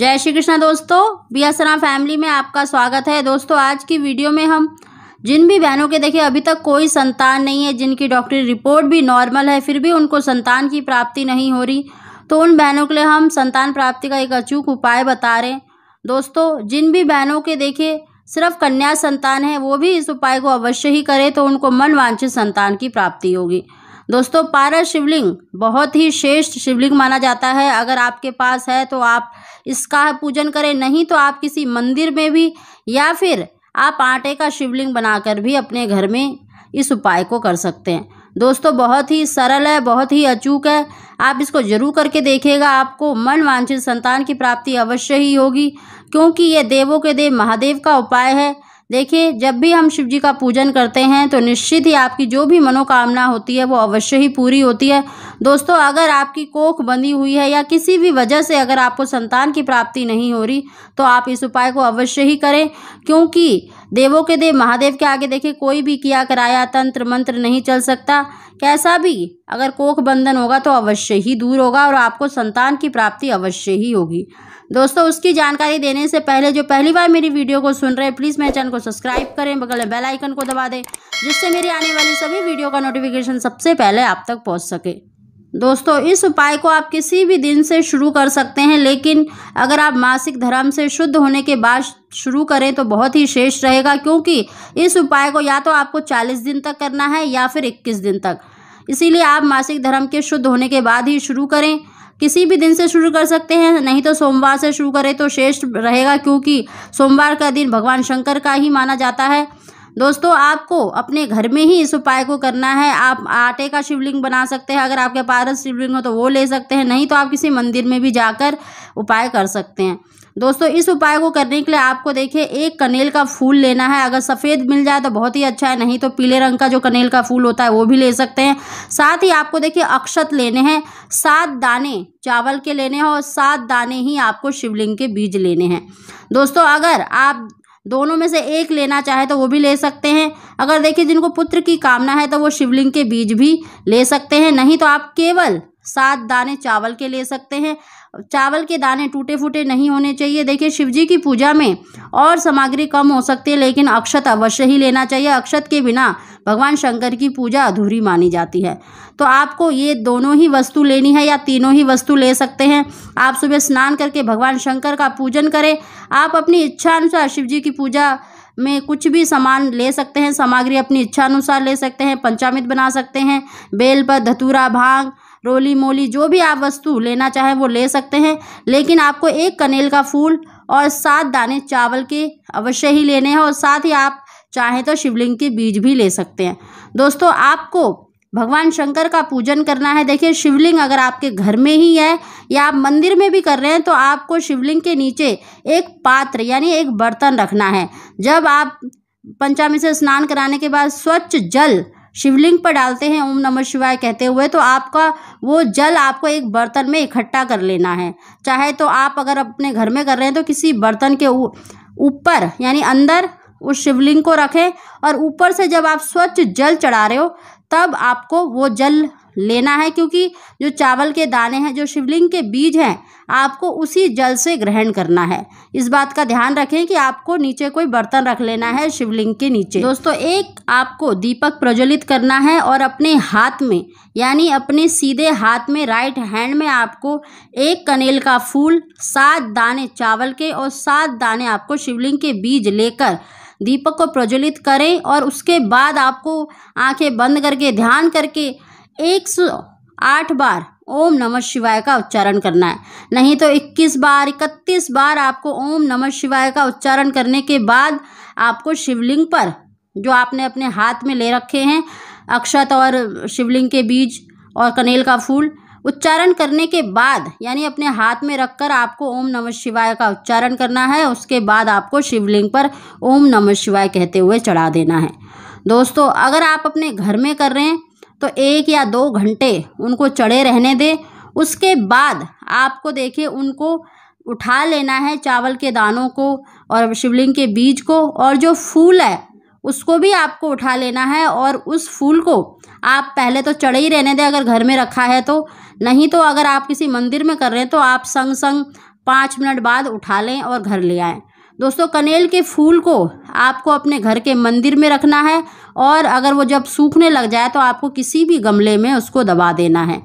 जय श्री कृष्णा दोस्तों B family में आपका स्वागत है दोस्तों आज की वीडियो में हम जिन भी बहनों के देखिए अभी तक कोई संतान नहीं है जिनकी डॉक्टरी रिपोर्ट भी नॉर्मल है फिर भी उनको संतान की प्राप्ति नहीं हो रही तो उन बहनों के लिए हम संतान प्राप्ति का एक अचूक उपाय बता रहे हैं दोस्तों जिन भी बहनों के देखिए सिर्फ कन्या संतान है वो भी इस उपाय को अवश्य ही करें तो उनको मनवांछित संतान की प्राप्ति होगी दोस्तों पारा शिवलिंग बहुत ही श्रेष्ठ शिवलिंग माना जाता है अगर आपके पास है तो आप इसका पूजन करें नहीं तो आप किसी मंदिर में भी या फिर आप आटे का शिवलिंग बनाकर भी अपने घर में इस उपाय को कर सकते हैं दोस्तों बहुत ही सरल है बहुत ही अचूक है आप इसको जरूर करके देखिएगा आपको मन वांछित संतान की प्राप्ति अवश्य ही होगी क्योंकि ये देवों के देव महादेव का उपाय है देखिए जब भी हम शिव जी का पूजन करते हैं तो निश्चित ही आपकी जो भी मनोकामना होती है वो अवश्य ही पूरी होती है दोस्तों अगर आपकी कोख बंधी हुई है या किसी भी वजह से अगर आपको संतान की प्राप्ति नहीं हो रही तो आप इस उपाय को अवश्य ही करें क्योंकि देवों के देव महादेव के आगे देखे कोई भी किया कराया तंत्र मंत्र नहीं चल सकता कैसा भी अगर कोख बंधन होगा तो अवश्य ही दूर होगा और आपको संतान की प्राप्ति अवश्य ही होगी दोस्तों उसकी जानकारी देने से पहले जो पहली बार मेरी वीडियो को सुन रहे हैं प्लीज़ मेरे चैनल को सब्सक्राइब करें बगल में बेल आइकन को दबा दें जिससे मेरी आने वाली सभी वीडियो का नोटिफिकेशन सबसे पहले आप तक पहुंच सके दोस्तों इस उपाय को आप किसी भी दिन से शुरू कर सकते हैं लेकिन अगर आप मासिक धर्म से शुद्ध होने के बाद शुरू करें तो बहुत ही श्रेष्ठ रहेगा क्योंकि इस उपाय को या तो आपको 40 दिन तक करना है या फिर 21 दिन तक इसीलिए आप मासिक धर्म के शुद्ध होने के बाद ही शुरू करें किसी भी दिन से शुरू कर सकते हैं नहीं तो सोमवार से शुरू करें तो श्रेष्ठ रहेगा क्योंकि सोमवार का दिन भगवान शंकर का ही माना जाता है दोस्तों आपको अपने घर में ही इस उपाय को करना है आप आटे का शिवलिंग बना सकते हैं अगर आपके पास शिवलिंग हो तो वो ले सकते हैं नहीं तो आप किसी मंदिर में भी जाकर उपाय कर सकते हैं दोस्तों इस उपाय को करने के लिए आपको देखिए एक कनेल का फूल लेना है अगर सफ़ेद मिल जाए तो बहुत ही अच्छा है नहीं तो पीले रंग का जो कनेल का फूल होता है वो भी ले सकते हैं साथ ही आपको देखिए अक्षत लेने हैं सात दाने चावल के लेने हैं और सात दाने ही आपको शिवलिंग के बीज लेने हैं दोस्तों अगर आप दोनों में से एक लेना चाहे तो वो भी ले सकते हैं अगर देखिए जिनको पुत्र की कामना है तो वो शिवलिंग के बीज भी ले सकते हैं नहीं तो आप केवल सात दाने चावल के ले सकते हैं चावल के दाने टूटे फूटे नहीं होने चाहिए देखिए शिवजी की पूजा में और सामग्री कम हो सकती है लेकिन अक्षत अवश्य ही लेना चाहिए अक्षत के बिना भगवान शंकर की पूजा अधूरी मानी जाती है तो आपको ये दोनों ही वस्तु लेनी है या तीनों ही वस्तु ले सकते हैं आप सुबह स्नान करके भगवान शंकर का पूजन करें आप अपनी इच्छा अनुसार जी की पूजा में कुछ भी सामान ले सकते हैं सामग्री अपनी इच्छा अनुसार ले सकते हैं पंचामित बना सकते हैं बेल पर धतूरा भांग रोली मोली जो भी आप वस्तु लेना चाहें वो ले सकते हैं लेकिन आपको एक कनेल का फूल और सात दाने चावल के अवश्य ही लेने हैं और साथ ही आप चाहें तो शिवलिंग के बीज भी ले सकते हैं दोस्तों आपको भगवान शंकर का पूजन करना है देखिए शिवलिंग अगर आपके घर में ही है या आप मंदिर में भी कर रहे हैं तो आपको शिवलिंग के नीचे एक पात्र यानी एक बर्तन रखना है जब आप पंचामी से स्नान कराने के बाद स्वच्छ जल शिवलिंग पर डालते हैं ओम नमः शिवाय कहते हुए तो आपका वो जल आपको एक बर्तन में इकट्ठा कर लेना है चाहे तो आप अगर अपने घर में कर रहे हैं तो किसी बर्तन के ऊपर यानी अंदर उस शिवलिंग को रखें और ऊपर से जब आप स्वच्छ जल चढ़ा रहे हो तब आपको वो जल लेना है क्योंकि जो चावल के दाने हैं जो शिवलिंग के बीज हैं आपको उसी जल से ग्रहण करना है इस बात का ध्यान रखें कि आपको नीचे कोई बर्तन रख लेना है शिवलिंग के नीचे दोस्तों एक आपको दीपक प्रज्वलित करना है और अपने हाथ में यानी अपने सीधे हाथ में राइट हैंड में आपको एक कनेल का फूल सात दाने चावल के और सात दाने आपको शिवलिंग के बीज लेकर दीपक को प्रज्वलित करें और उसके बाद आपको आंखें बंद करके ध्यान करके एक सौ आठ बार ओम नमः शिवाय का उच्चारण करना है नहीं तो 21 बार 31 बार आपको ओम नमः शिवाय का उच्चारण करने के बाद आपको शिवलिंग पर जो आपने अपने हाथ में ले रखे हैं अक्षत और शिवलिंग के बीज और कनेल का फूल उच्चारण करने के बाद यानी अपने हाथ में रखकर आपको ओम नमः शिवाय का उच्चारण करना है उसके बाद आपको शिवलिंग पर ओम नमः शिवाय कहते हुए चढ़ा देना है दोस्तों अगर आप अपने घर में कर रहे हैं तो एक या दो घंटे उनको चढ़े रहने दें उसके बाद आपको देखिए उनको उठा लेना है चावल के दानों को और शिवलिंग के बीज को और जो फूल है उसको भी आपको उठा लेना है और उस फूल को आप पहले तो चढ़े ही रहने दें अगर घर में रखा है तो नहीं तो अगर आप किसी मंदिर में कर रहे हैं तो आप संग संग पाँच मिनट बाद उठा लें और घर ले आएँ दोस्तों कनेल के फूल को आपको अपने घर के मंदिर में रखना है और अगर वो जब सूखने लग जाए तो आपको किसी भी गमले में उसको दबा देना है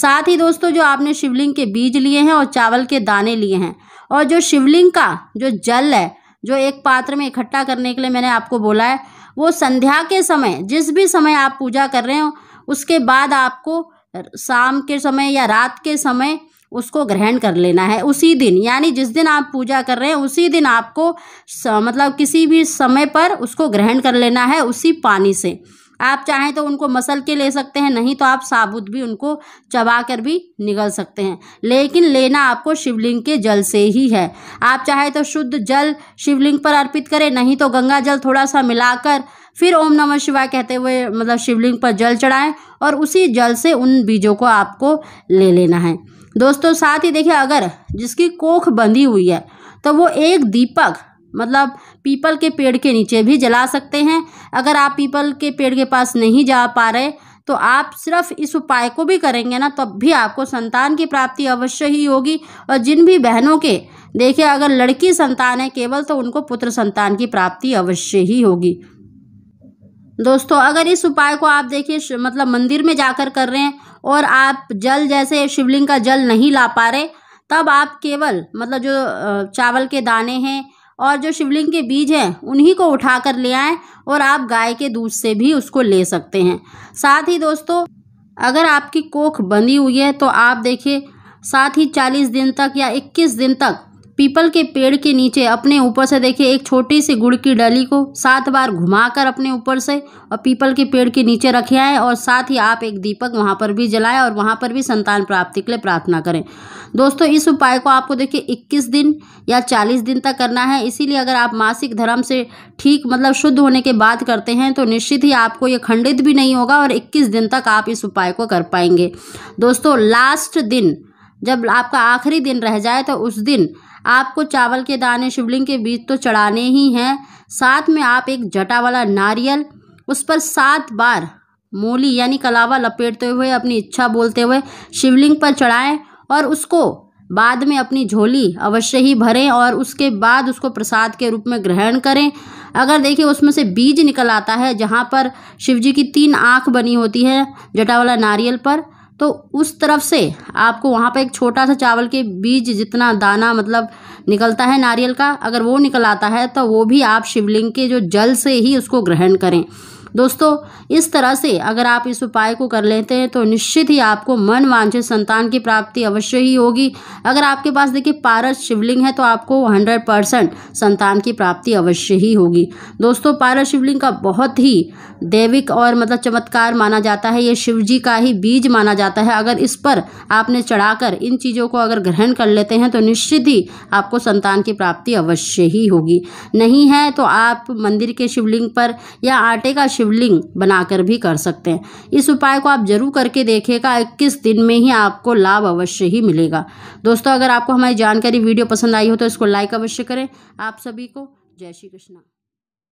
साथ ही दोस्तों जो आपने शिवलिंग के बीज लिए हैं और चावल के दाने लिए हैं और जो शिवलिंग का जो जल है जो एक पात्र में इकट्ठा करने के लिए मैंने आपको बोला है वो संध्या के समय जिस भी समय आप पूजा कर रहे हो उसके बाद आपको शाम के समय या रात के समय उसको ग्रहण कर लेना है उसी दिन यानी जिस दिन आप पूजा कर रहे हैं उसी दिन आपको स, मतलब किसी भी समय पर उसको ग्रहण कर लेना है उसी पानी से आप चाहें तो उनको मसल के ले सकते हैं नहीं तो आप साबुत भी उनको चबा कर भी निगल सकते हैं लेकिन लेना आपको शिवलिंग के जल से ही है आप चाहे तो शुद्ध जल शिवलिंग पर अर्पित करें नहीं तो गंगा जल थोड़ा सा मिलाकर फिर ओम नमः शिवाय कहते हुए मतलब शिवलिंग पर जल चढ़ाएं और उसी जल से उन बीजों को आपको ले लेना है दोस्तों साथ ही देखिए अगर जिसकी कोख बंधी हुई है तो वो एक दीपक मतलब पीपल के पेड़ के नीचे भी जला सकते हैं अगर आप पीपल के पेड़ के पास नहीं जा पा रहे तो आप सिर्फ इस उपाय को भी करेंगे ना तब भी आपको संतान की प्राप्ति अवश्य ही होगी और जिन भी बहनों के देखिए अगर लड़की संतान है केवल तो उनको पुत्र संतान की प्राप्ति अवश्य ही होगी दोस्तों अगर इस उपाय को आप देखिए मतलब मंदिर में जाकर कर रहे हैं और आप जल जैसे शिवलिंग का जल नहीं ला पा रहे तब आप केवल मतलब जो चावल के दाने हैं और जो शिवलिंग के बीज हैं उन्हीं को उठा कर ले आएँ और आप गाय के दूध से भी उसको ले सकते हैं साथ ही दोस्तों अगर आपकी कोख बंधी हुई है तो आप देखिए साथ ही चालीस दिन तक या इक्कीस दिन तक पीपल के पेड़ के नीचे अपने ऊपर से देखिए एक छोटी सी गुड़ की डली को सात बार घुमाकर अपने ऊपर से और पीपल के पेड़ के नीचे रखे आए और साथ ही आप एक दीपक वहाँ पर भी जलाएं और वहाँ पर भी संतान प्राप्ति के लिए प्रार्थना करें दोस्तों इस उपाय को आपको देखिए इक्कीस दिन या चालीस दिन तक करना है इसीलिए अगर आप मासिक धर्म से ठीक मतलब शुद्ध होने के बाद करते हैं तो निश्चित ही आपको ये खंडित भी नहीं होगा और इक्कीस दिन तक आप इस उपाय को कर पाएंगे दोस्तों लास्ट दिन जब आपका आखिरी दिन रह जाए तो उस दिन आपको चावल के दाने शिवलिंग के बीज तो चढ़ाने ही हैं साथ में आप एक जटा वाला नारियल उस पर सात बार मूली यानी कलावा लपेटते हुए अपनी इच्छा बोलते हुए शिवलिंग पर चढ़ाएं और उसको बाद में अपनी झोली अवश्य ही भरें और उसके बाद उसको प्रसाद के रूप में ग्रहण करें अगर देखिए उसमें से बीज निकल आता है जहाँ पर शिवजी की तीन आँख बनी होती है जटा वाला नारियल पर तो उस तरफ से आपको वहाँ पर एक छोटा सा चावल के बीज जितना दाना मतलब निकलता है नारियल का अगर वो निकल आता है तो वो भी आप शिवलिंग के जो जल से ही उसको ग्रहण करें दोस्तों इस तरह से अगर आप इस उपाय को कर लेते हैं तो निश्चित ही आपको मन वांछित संतान की प्राप्ति अवश्य ही होगी अगर आपके पास देखिए पारस शिवलिंग है तो आपको हंड्रेड परसेंट संतान की प्राप्ति अवश्य ही होगी दोस्तों पारस शिवलिंग का बहुत ही दैविक और मतलब चमत्कार माना जाता है ये शिव जी का ही बीज माना जाता है अगर इस पर आपने चढ़ाकर इन चीज़ों को अगर ग्रहण कर लेते हैं तो निश्चित ही आपको संतान की प्राप्ति अवश्य ही होगी नहीं है तो आप मंदिर के शिवलिंग पर या आटे का शिवलिंग बनाकर भी कर सकते हैं इस उपाय को आप जरूर करके देखेगा इक्कीस दिन में ही आपको लाभ अवश्य ही मिलेगा दोस्तों अगर आपको हमारी जानकारी वीडियो पसंद आई हो तो इसको लाइक अवश्य करें आप सभी को जय श्री कृष्णा